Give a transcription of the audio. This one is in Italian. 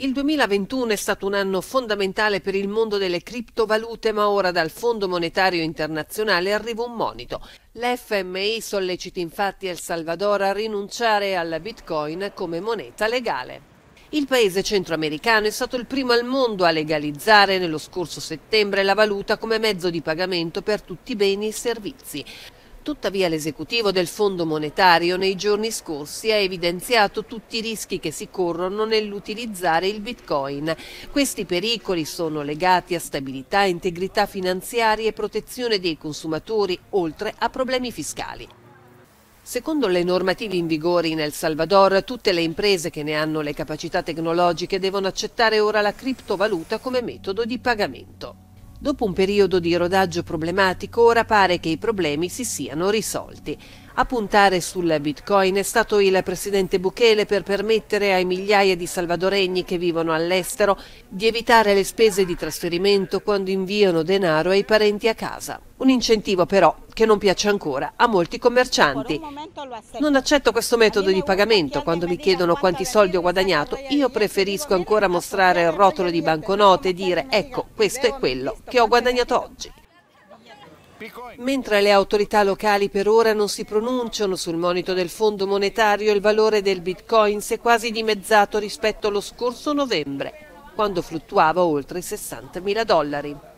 Il 2021 è stato un anno fondamentale per il mondo delle criptovalute, ma ora dal Fondo Monetario Internazionale arriva un monito. L'FMI sollecita infatti El Salvador a rinunciare alla Bitcoin come moneta legale. Il paese centroamericano è stato il primo al mondo a legalizzare nello scorso settembre la valuta come mezzo di pagamento per tutti i beni e servizi. Tuttavia l'esecutivo del Fondo Monetario nei giorni scorsi ha evidenziato tutti i rischi che si corrono nell'utilizzare il bitcoin. Questi pericoli sono legati a stabilità, integrità finanziaria e protezione dei consumatori, oltre a problemi fiscali. Secondo le normative in vigore in El Salvador, tutte le imprese che ne hanno le capacità tecnologiche devono accettare ora la criptovaluta come metodo di pagamento. Dopo un periodo di rodaggio problematico, ora pare che i problemi si siano risolti. A puntare sul bitcoin è stato il presidente Bukele per permettere ai migliaia di salvadoregni che vivono all'estero di evitare le spese di trasferimento quando inviano denaro ai parenti a casa. Un incentivo però che non piace ancora a molti commercianti. Non accetto questo metodo di pagamento. Quando mi chiedono quanti soldi ho guadagnato, io preferisco ancora mostrare il rotolo di banconote e dire ecco, questo è quello che ho guadagnato oggi. Mentre le autorità locali per ora non si pronunciano sul monito del Fondo monetario, il valore del bitcoin si è quasi dimezzato rispetto allo scorso novembre, quando fluttuava oltre i 60 mila dollari.